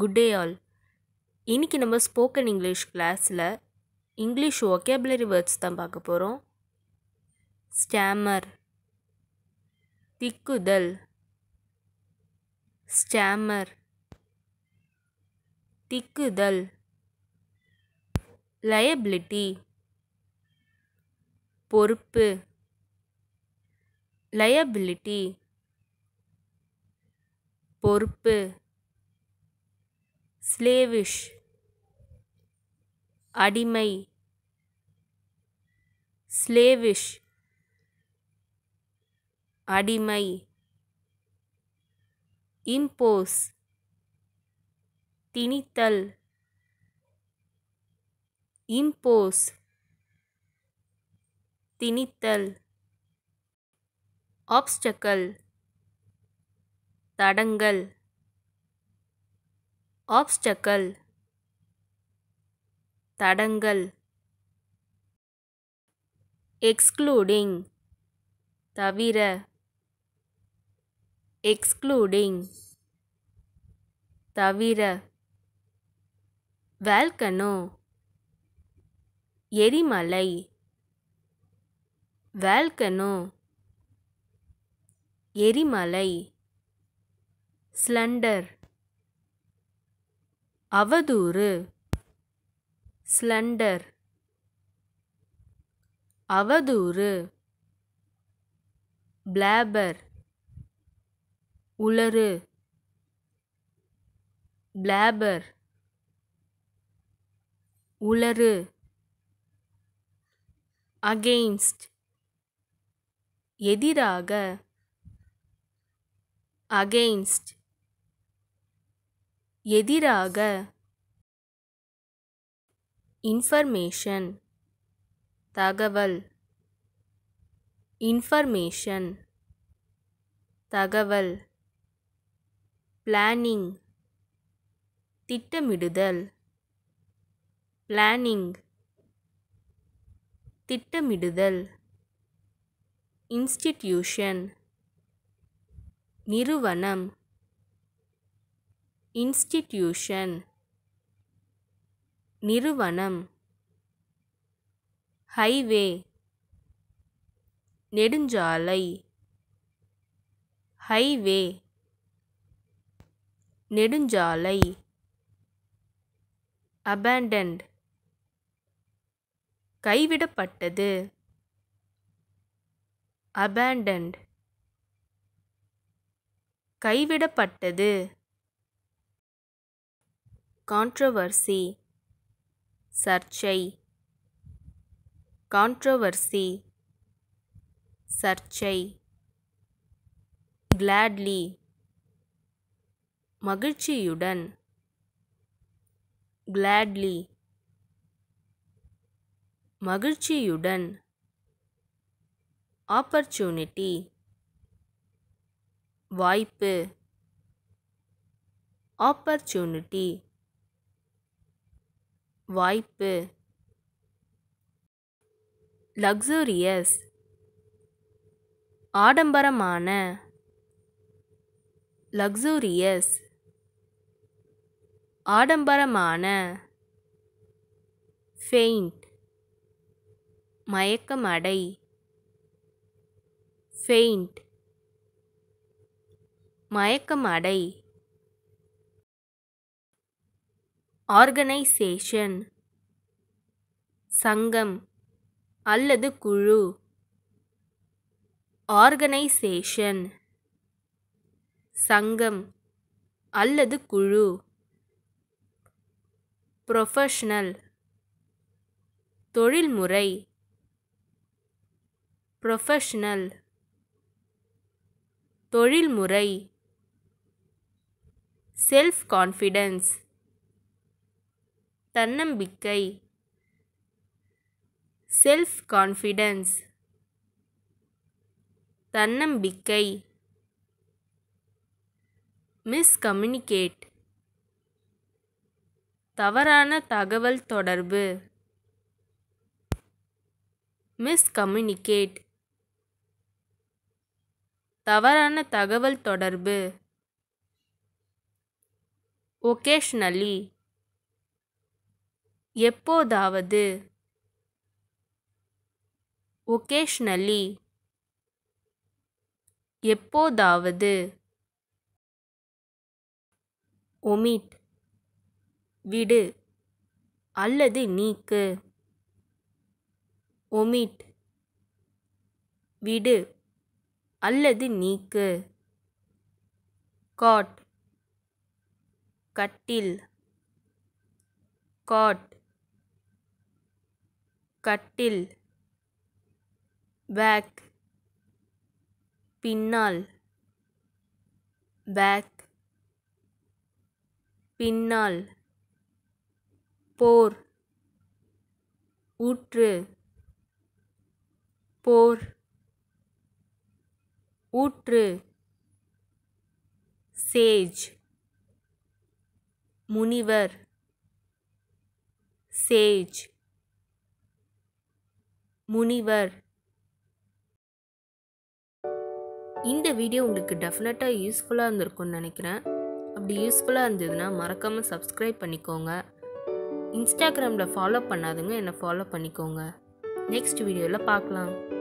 good day all இன்றைக்கி நம்ம spoken English கிளாஸில் இங்கிலீஷ் ஒகேபுலரி வேர்ட்ஸ் தான் பார்க்க போகிறோம் ஸ்டாமர் திக்குதல் ஸ்டாமர் திக்குதல் லயபிலிட்டி பொறுப்பு லயபிலிட்டி பொறுப்பு ஸ்லேவிஷ் அடிமை ஸ்லேவிஷ் அடிமை இம்போஸ் திணித்தல் இம்போஸ் திணித்தல் ஆப்ஸ்டக்கல் தடங்கள் ஆப்ஸ்டக்கல் தடங்கள் எக்ஸ்க்ளூடிங் தவிர எக்ஸ்க்ளூடிங் தவிர வேல்கனோ எரிமலை வேல்கனோ எரிமலை ஸ்லண்டர் அவதூறு ஸ்லண்டர் அவதூறு பிளாபர் உலரு பிளாபர் உலரு அகெயின்ஸ்ட் எதிராக அகெயின்ஸ்ட் எதிராக இன்ஃபர்மேஷன் தகவல் இன்ஃபர்மேஷன் தகவல் பிளானிங் திட்டமிடுதல் பிளானிங் திட்டமிடுதல் இன்ஸ்டிடியூஷன் நிறுவனம் இன்ஸ்டிடியூஷன் நிறுவனம் ஹைவே நெடுஞ்சாலை ஹைவே நெடுஞ்சாலை அபேண்டன்ட் கைவிடப்பட்டது அபேண்டன்ட் கைவிடப்பட்டது controversy சர்ச்சை controversy சர்ச்சை gladly மகிழ்ச்சியுடன் gladly மகிழ்ச்சியுடன் ஆப்பர்ச்சுனிட்டி வாய்ப்பு ஆப்பர்ச்சுனிட்டி வாய்ப்பு லக்ஸூரியஸ் ஆடம்பரமான லக்ஸூரியஸ் ஆடம்பரமான ஃபெயிண்ட் மயக்கமடை ஃபெயிண்ட் மயக்கமடை ஆர்கனைசேஷன் சங்கம் அல்லது குழு ஆர்கனைசேஷன் சங்கம் அல்லது குழு ப்ரொஃபஷனல் தொழில்முறை ப்ரொஃபஷனல் தொழில்முறை செல்ஃப் கான்ஃபிடென்ஸ் தன்னம்பிக்கை செல்ஃப் கான்ஃபிடன்ஸ் தன்னம்பிக்கை மிஸ்கம்யூனிகேட் தவறான தகவல் தொடர்பு மிஸ்கம்யூனிகேட் தவறான தகவல் தொடர்பு ஒகேஷ்னலி எப்போதாவது ஒகேஷ்னலி எப்போதாவது ஒமிட் விடு அல்லது நீக்கு ஒமிட் விடு அல்லது நீக்கு காட் கட்டில் காட் कटिल बैक पिन्नल बैक पिन्नल पोर ऊट पोर ऊट सेज मुनिवर सेज முனிவர் இந்த வீடியோ உங்களுக்கு டெஃபினட்டாக யூஸ்ஃபுல்லாக இருந்திருக்கும்னு நினைக்கிறேன் அப்படி யூஸ்ஃபுல்லாக இருந்ததுன்னா மறக்காமல் சப்ஸ்கிரைப் பண்ணிக்கோங்க இன்ஸ்டாகிராமில் ஃபாலோ பண்ணாதுங்க என்னை ஃபாலோ பண்ணிக்கோங்க நெக்ஸ்ட் வீடியோவில் பார்க்கலாம்